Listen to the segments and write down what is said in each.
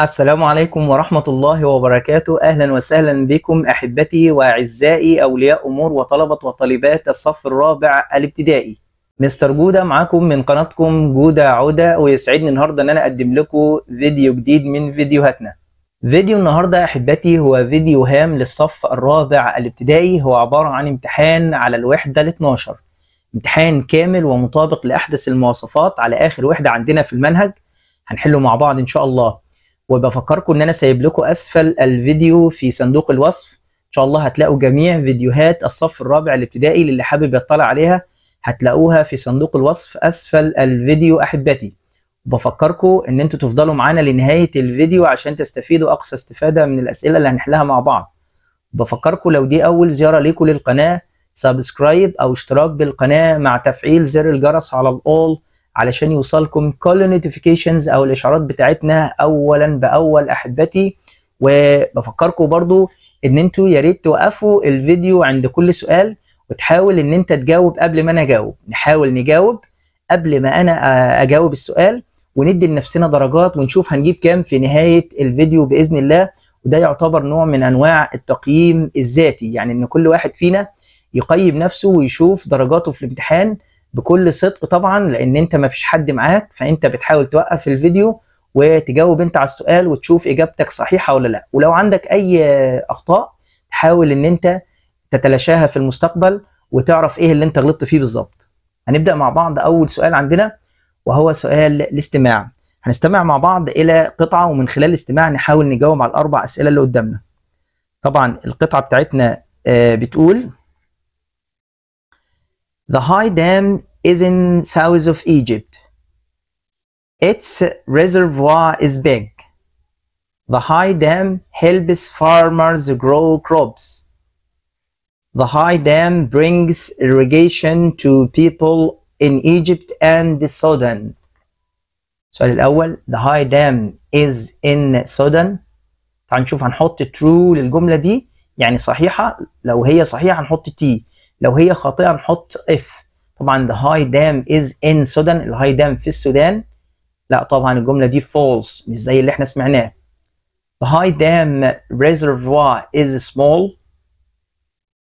السلام عليكم ورحمة الله وبركاته أهلا وسهلا بكم أحبتي وأعزائي أولياء أمور وطلبة وطالبات الصف الرابع الابتدائي مستر جودة معاكم من قناتكم جودة عودة ويسعدني النهاردة أن أنا أقدم لكم فيديو جديد من فيديوهاتنا فيديو النهاردة أحبتي هو فيديو هام للصف الرابع الابتدائي هو عبارة عن امتحان على الوحدة ال 12 امتحان كامل ومطابق لأحدث المواصفات على آخر وحدة عندنا في المنهج هنحله مع بعض إن شاء الله وبفكركم ان انا سايب لكم اسفل الفيديو في صندوق الوصف ان شاء الله هتلاقوا جميع فيديوهات الصف الرابع الابتدائي للي حابب يطلع عليها هتلاقوها في صندوق الوصف اسفل الفيديو احبتي بفكركم ان انتوا تفضلوا معانا لنهايه الفيديو عشان تستفيدوا اقصى استفاده من الاسئله اللي هنحلها مع بعض بفكركم لو دي اول زياره ليكم للقناه سبسكرايب او اشتراك بالقناه مع تفعيل زر الجرس على الاول علشان يوصلكم كل نوتيفيكيشنز او الاشعارات بتاعتنا اولا باول احبتي وبفكركم برضو ان انتوا يا ريت توقفوا الفيديو عند كل سؤال وتحاول ان انت تجاوب قبل ما انا اجاوب نحاول نجاوب قبل ما انا اجاوب السؤال وندي لنفسنا درجات ونشوف هنجيب كام في نهايه الفيديو باذن الله وده يعتبر نوع من انواع التقييم الذاتي يعني ان كل واحد فينا يقيم نفسه ويشوف درجاته في الامتحان بكل صدق طبعا لان انت ما فيش حد معاك فانت بتحاول توقف الفيديو وتجاوب انت على السؤال وتشوف اجابتك صحيحه ولا لا ولو عندك اي اخطاء حاول ان انت تتلاشاها في المستقبل وتعرف ايه اللي انت غلطت فيه بالظبط هنبدا مع بعض اول سؤال عندنا وهو سؤال الاستماع هنستمع مع بعض الى قطعه ومن خلال الاستماع نحاول نجاوب على الاربع اسئله اللي قدامنا طبعا القطعه بتاعتنا آه، بتقول The High Dam is in south of Egypt. Its reservoir is big. The High Dam helps farmers grow crops. The High Dam brings irrigation to people in Egypt and the Sudan. السؤال الأول The High Dam is in Sudan. تعال نشوف هنحط true للجملة دي يعني صحيحة لو هي صحيحة هنحط T لو هي خاطئه نحط اف طبعا the high dam is in Sudan الهاي دام في السودان لا طبعا الجمله دي false مش زي اللي احنا سمعناه the high dam reservoir is small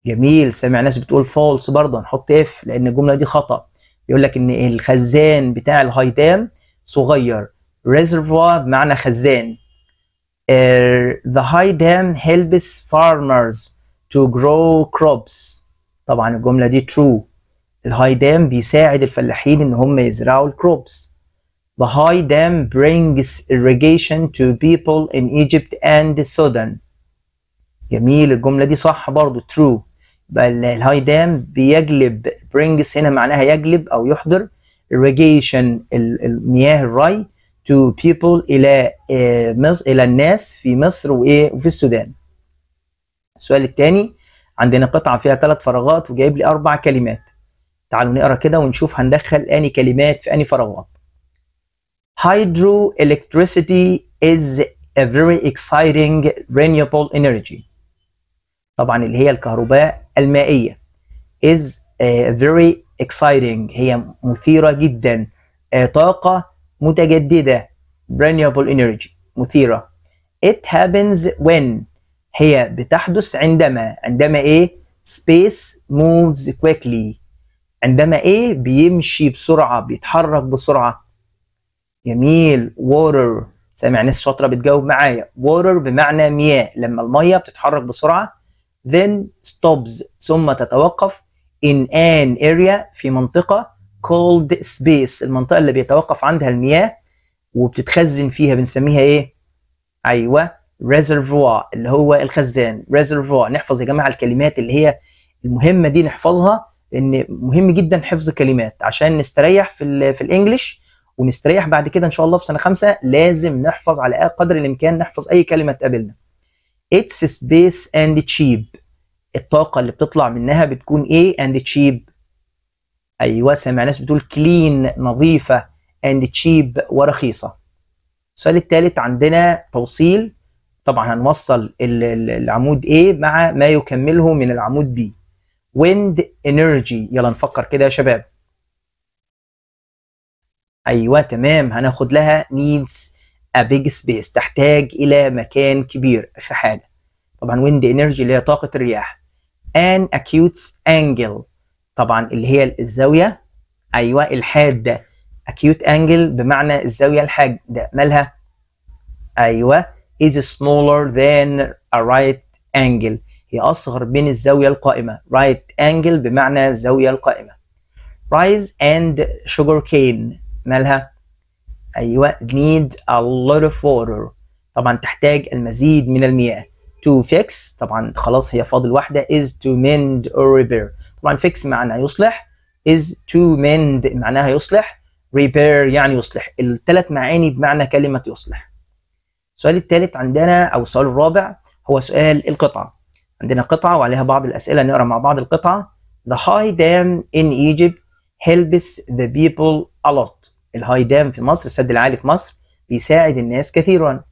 جميل سامع ناس بتقول false برضه نحط اف لان الجمله دي خطا بيقول لك ان الخزان بتاع الهاي دام صغير reservoir بمعنى خزان uh, the high dam helps farmers to grow crops طبعا الجمله دي ترو الهاي دام بيساعد الفلاحين ان هم يزرعوا الكروبس The high dam brings irrigation to people in Egypt and Sudan جميل الجملة دي صح برضو true يبقى الهاي دام بيجلب brings هنا معناها يجلب أو يحضر irrigation المياه الري to people إلى آه، مصر إلى الناس في مصر وإيه وفي السودان السؤال الثاني عندنا قطعه فيها ثلاث فراغات وجايب لي اربع كلمات تعالوا نقرا كده ونشوف هندخل اني كلمات في اني فراغات hydroelectricity is a very exciting renewable energy طبعا اللي هي الكهرباء المائية is uh, very exciting هي مثيرة جدا آه، طاقة متجددة renewable energy مثيرة it happens when هي بتحدث عندما عندما ايه space moves quickly عندما ايه بيمشي بسرعة بيتحرك بسرعة جميل water سامع ناس شاطرة بتجاوب معايا water بمعنى مياه لما المية بتتحرك بسرعة then stops ثم تتوقف in an area في منطقة called space المنطقة اللي بيتوقف عندها المياه وبتتخزن فيها بنسميها ايه؟ ايوه ريزرفوار اللي هو الخزان ريزرفوار نحفظ يا جماعه الكلمات اللي هي المهمه دي نحفظها ان مهم جدا حفظ كلمات عشان نستريح في الـ في الانجليش ونستريح بعد كده ان شاء الله في سنه خمسه لازم نحفظ على قدر الامكان نحفظ اي كلمه تقابلنا اتس سبيس اند تشيب الطاقه اللي بتطلع منها بتكون ايه اند تشيب ايوه سامع ناس بتقول كلين نظيفه اند تشيب ورخيصه السؤال الثالث عندنا توصيل طبعا هنوصل العمود A مع ما يكمله من العمود B wind energy يلا نفكر كده يا شباب ايوه تمام هناخد لها needs a big space تحتاج الى مكان كبير في حاجه طبعا wind energy اللي هي طاقه الرياح an acute angle طبعا اللي هي الزاويه ايوه الحاده acute angle بمعنى الزاويه الحاده مالها ايوه is smaller than a right angle هي أصغر من الزاوية القائمة right angle بمعنى الزاوية القائمة rice and sugar cane مالها أيوة need a lot of water طبعا تحتاج المزيد من المياه to fix طبعا خلاص هي فاضل واحدة is to mend or repair طبعا fix معنى يصلح is to mend معناها يصلح repair يعني يصلح الثلاث معاني بمعنى كلمة يصلح السؤال الثالث عندنا او السؤال الرابع هو سؤال القطعه عندنا قطعه وعليها بعض الاسئله نقرا مع بعض القطعه The high dam in Egypt helps the people a lot الهاي دام في مصر السد العالي في مصر بيساعد الناس كثيرا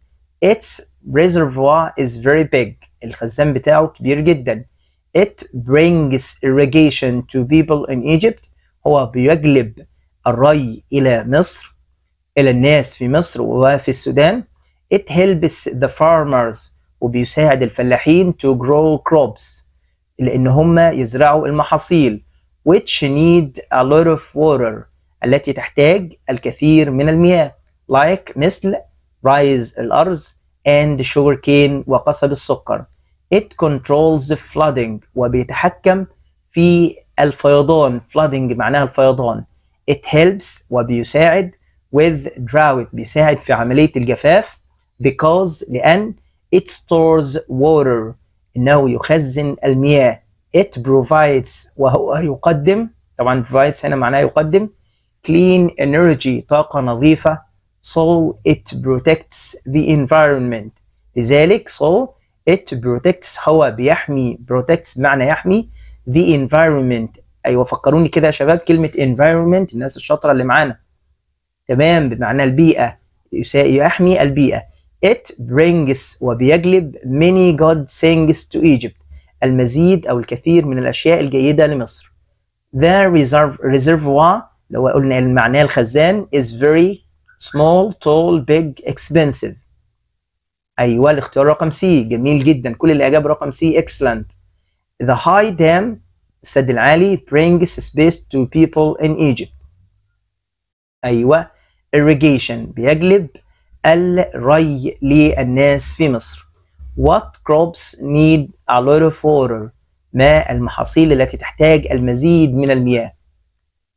Its reservoir is very big الخزان بتاعه كبير جدا It brings irrigation to people in Egypt هو بيجلب الري إلى مصر إلى الناس في مصر وفي السودان it helps the farmers وبيساعد الفلاحين to grow crops لان هم يزرعوا المحاصيل which need a lot of water التي تحتاج الكثير من المياه like مثل rice الأرز and sugarcane وقصب السكر it controls the flooding وبيتحكم في الفيضان flooding معناها الفيضان it helps وبيساعد with drought بيساعد في عملية الجفاف because لأن it stores water إنه يخزن المياه it provides وهو يقدم طبعا provides هنا معناه يقدم clean energy طاقة نظيفة so it protects the environment لذلك so it protects هو بيحمي protects بمعنى يحمي the environment ايوه فكروني كده يا شباب كلمه environment الناس الشاطره اللي معانا تمام بمعنى البيئه يحمي البيئه It brings وبيجلب many good things to Egypt المزيد أو الكثير من الأشياء الجيدة لمصر. The reserve, reservoir اللي هو قلنا المعنى الخزان is very small, tall, big, expensive. أيوه الاختيار رقم سي جميل جدا كل الإجابة رقم سي excellent. The high dam السد العالي brings space to people in Egypt. أيوه irrigation بيجلب الري للناس في مصر What crops need a lot of water ما المحاصيل التي تحتاج المزيد من المياه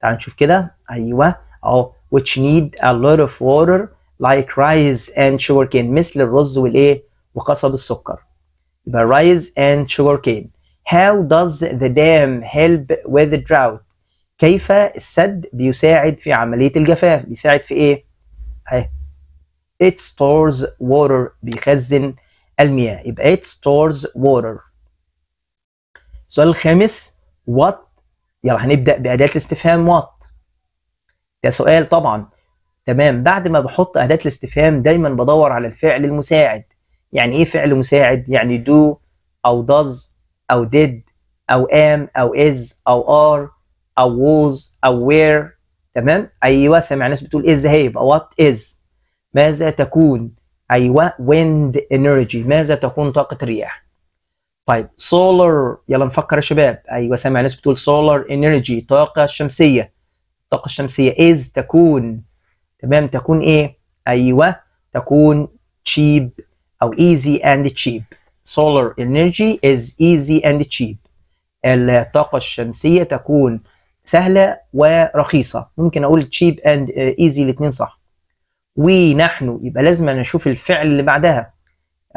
تعال نشوف كده أيوة أو which need a lot of water like rice and sugar cane مثل الرز والإيه وقصب السكر يبقى rice and sugar cane How does the dam help with the drought كيف السد بيساعد في عملية الجفاف بيساعد في إيه it stores water بيخزن المياه يبقى it stores water السؤال الخامس what يلا هنبدأ بأداة الاستفهام what ده سؤال طبعا تمام بعد ما بحط أداة الاستفهام دايما بدور على الفعل المساعد يعني إيه فعل مساعد؟ يعني do أو does أو did أو am أو is أو are أو was أو where تمام؟ أيوه سامع ناس بتقول is هي يبقى what is ماذا تكون ايوه wind energy ماذا تكون طاقه الرياح طيب solar يلا نفكر يا شباب ايوه سامع ناس بتقول solar energy طاقه شمسيه الطاقه الشمسيه is تكون تمام تكون ايه ايوه تكون cheap او easy and cheap solar energy is easy and cheap الطاقه الشمسيه تكون سهله ورخيصه ممكن اقول cheap and آه، easy الاثنين صح وي نحن يبقى لازم نشوف الفعل اللي بعدها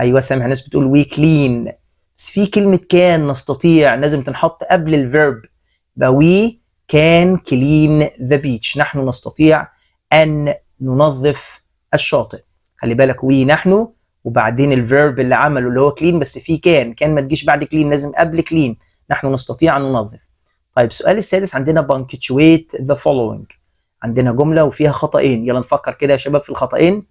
ايوه سامع ناس بتقول وي كلين بس في كلمه كان نستطيع لازم تنحط قبل الفيرب يبقى وي كان كلين ذا بيتش نحن نستطيع ان ننظف الشاطئ خلي بالك وي نحن وبعدين الفيرب اللي عمله اللي هو كلين بس في كان كان ما تجيش بعد كلين لازم قبل كلين نحن نستطيع ان ننظف طيب السؤال السادس عندنا بانكتشويت ذا فولوينج عندنا جمله وفيها خطأين يلا نفكر كده يا شباب في الخطأين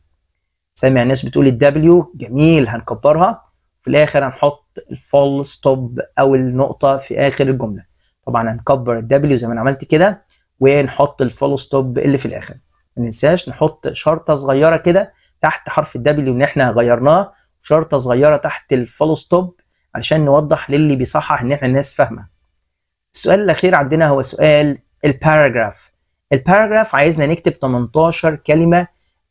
سامع ناس بتقول الدبليو جميل هنكبرها في الاخر هنحط الفول ستوب او النقطه في اخر الجمله طبعا هنكبر الدبليو زي ما انا عملت كده ونحط الفول ستوب اللي في الاخر ما ننساش نحط شرطه صغيره كده تحت حرف الدبليو ان احنا غيرناه شرطه صغيره تحت الفول ستوب علشان نوضح للي بيصحح ان احنا الناس فاهمه السؤال الاخير عندنا هو سؤال الباراجراف الباراجراف عايزنا نكتب 18 كلمه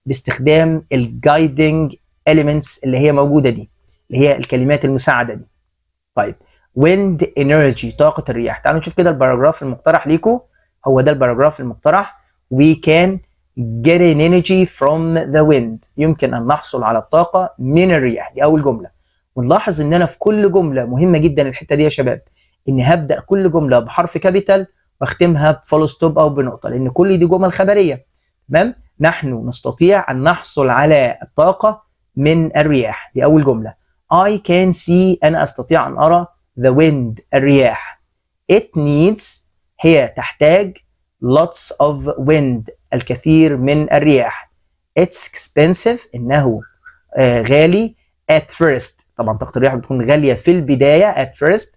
باستخدام الجايدنج اليمنتس اللي هي موجوده دي اللي هي الكلمات المساعده دي طيب ويند انرجي طاقه الرياح تعالوا نشوف كده الباراجراف المقترح ليكم هو ده الباراجراف المقترح وي كان get an energy from the wind يمكن ان نحصل على الطاقه من الرياح دي اول جمله ونلاحظ ان انا في كل جمله مهمه جدا الحته دي يا شباب ان هبدا كل جمله بحرف كابيتال واختمها بفولو ستوب او بنقطه لان كل دي جمل خبريه تمام نحن نستطيع ان نحصل على الطاقه من الرياح دي اول جمله I can see انا استطيع ان ارى the wind الرياح it needs هي تحتاج lots of wind الكثير من الرياح it's expensive انه آه غالي at first طبعا طاقه الرياح بتكون غاليه في البدايه at first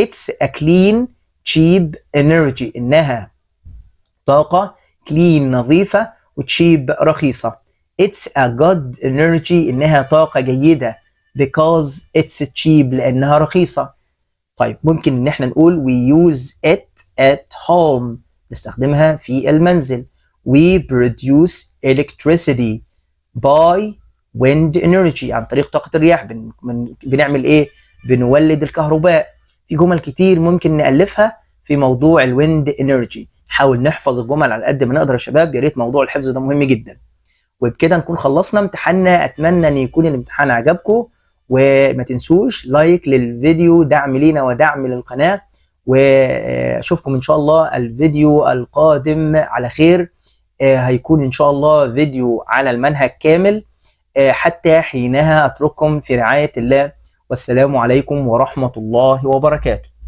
it's a clean تشيب انرجي انها طاقه كلين نظيفه وتشيب رخيصه اتس ا جود انرجي انها طاقه جيده because it's cheap لانها رخيصه طيب ممكن ان احنا نقول we use it at home نستخدمها في المنزل we produce electricity by wind energy عن طريق طاقة الرياح بن... بنعمل ايه بنولد الكهرباء في جمل كتير ممكن نألفها في موضوع الويند انرجي حاول نحفظ الجمل على قد ما نقدر يا شباب يا ريت موضوع الحفظ ده مهم جدا وبكده نكون خلصنا امتحاننا اتمنى ان يكون الامتحان عجبكم وما تنسوش لايك للفيديو دعم لينا ودعم للقناه واشوفكم ان شاء الله الفيديو القادم على خير آه، هيكون ان شاء الله فيديو على المنهج كامل آه، حتى حينها اترككم في رعايه الله والسلام عليكم ورحمه الله وبركاته